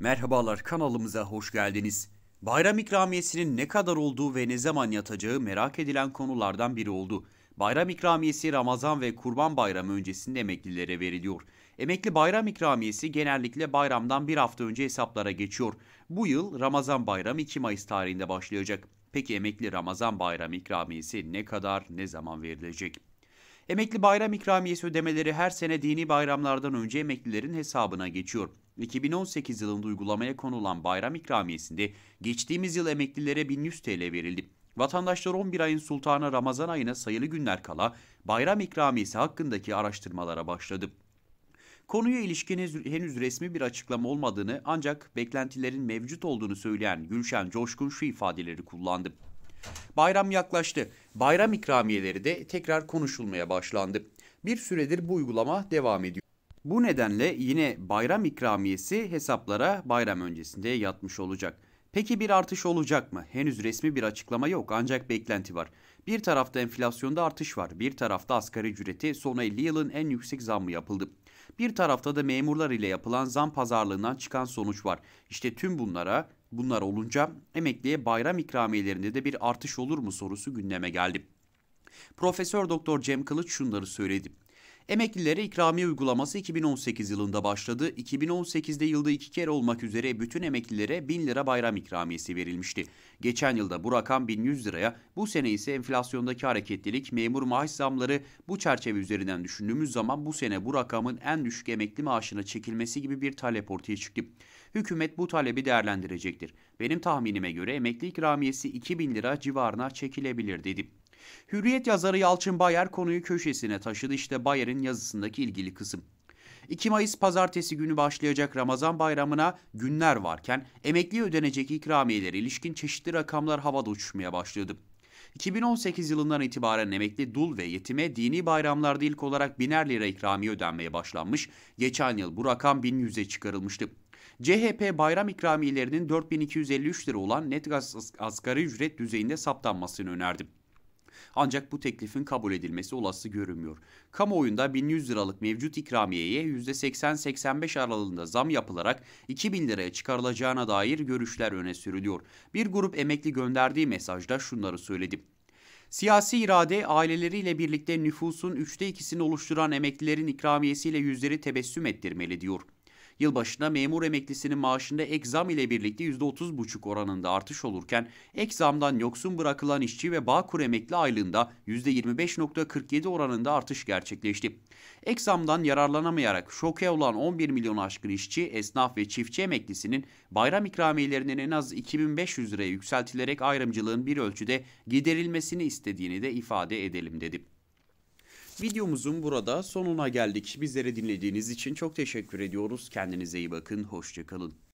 Merhabalar kanalımıza hoş geldiniz. Bayram ikramiyesinin ne kadar olduğu ve ne zaman yatacağı merak edilen konulardan biri oldu. Bayram ikramiyesi Ramazan ve Kurban Bayramı öncesinde emeklilere veriliyor. Emekli bayram ikramiyesi genellikle bayramdan bir hafta önce hesaplara geçiyor. Bu yıl Ramazan Bayramı 2 Mayıs tarihinde başlayacak. Peki emekli Ramazan Bayramı ikramiyesi ne kadar, ne zaman verilecek? Emekli bayram ikramiyesi ödemeleri her sene dini bayramlardan önce emeklilerin hesabına geçiyor. 2018 yılında uygulamaya konulan bayram ikramiyesinde geçtiğimiz yıl emeklilere 1100 TL verildi. Vatandaşlar 11 ayın sultanı Ramazan ayına sayılı günler kala bayram ikramiyesi hakkındaki araştırmalara başladı. Konuya ilişkin henüz resmi bir açıklama olmadığını ancak beklentilerin mevcut olduğunu söyleyen Gülşen Coşkun şu ifadeleri kullandı. Bayram yaklaştı. Bayram ikramiyeleri de tekrar konuşulmaya başlandı. Bir süredir bu uygulama devam ediyor. Bu nedenle yine bayram ikramiyesi hesaplara bayram öncesinde yatmış olacak. Peki bir artış olacak mı? Henüz resmi bir açıklama yok ancak beklenti var. Bir tarafta enflasyonda artış var, bir tarafta asgari ücreti son 50 yılın en yüksek zammı yapıldı. Bir tarafta da memurlar ile yapılan zam pazarlığından çıkan sonuç var. İşte tüm bunlara, bunlar olunca emekliye bayram ikramiyelerinde de bir artış olur mu sorusu gündeme geldi. Profesör Doktor Cem Kılıç şunları söyledi. Emeklilere ikramiye uygulaması 2018 yılında başladı. 2018'de yılda iki kere olmak üzere bütün emeklilere 1000 lira bayram ikramiyesi verilmişti. Geçen yılda bu rakam 1100 liraya, bu sene ise enflasyondaki hareketlilik, memur maaş zamları bu çerçeve üzerinden düşündüğümüz zaman bu sene bu rakamın en düşük emekli maaşına çekilmesi gibi bir talep ortaya çıktı. Hükümet bu talebi değerlendirecektir. Benim tahminime göre emekli ikramiyesi 2000 lira civarına çekilebilir dedi. Hürriyet yazarı Yalçın Bayer konuyu köşesine taşıdı işte Bayer'in yazısındaki ilgili kısım. 2 Mayıs pazartesi günü başlayacak Ramazan bayramına günler varken emekli ödenecek ikramiyelere ilişkin çeşitli rakamlar havada uçuşmaya başladı. 2018 yılından itibaren emekli dul ve yetime dini bayramlarda ilk olarak biner lira ikramiye ödenmeye başlanmış. Geçen yıl bu rakam 1100'e çıkarılmıştı. CHP bayram ikramiyelerinin 4253 lira olan net asgari ücret düzeyinde saptanmasını önerdi. Ancak bu teklifin kabul edilmesi olası görünmüyor. Kamuoyunda 1100 liralık mevcut ikramiyeye %80-85 aralığında zam yapılarak 2000 liraya çıkarılacağına dair görüşler öne sürülüyor. Bir grup emekli gönderdiği mesajda şunları söyledi. Siyasi irade aileleriyle birlikte nüfusun üçte ikisini oluşturan emeklilerin ikramiyesiyle yüzleri tebessüm ettirmeli diyor. Yılbaşına memur emeklisinin maaşında ek zam ile birlikte %30,5 oranında artış olurken ek zamdan yoksun bırakılan işçi ve Bağkur emekli aylığında %25.47 oranında artış gerçekleşti. Ek zamdan yararlanamayarak şoke olan 11 milyon aşkın işçi, esnaf ve çiftçi emeklisinin bayram ikramiyelerinin en az 2500 liraya yükseltilerek ayrımcılığın bir ölçüde giderilmesini istediğini de ifade edelim dedi. Videomuzun burada sonuna geldik. Bizleri dinlediğiniz için çok teşekkür ediyoruz. Kendinize iyi bakın, hoşçakalın.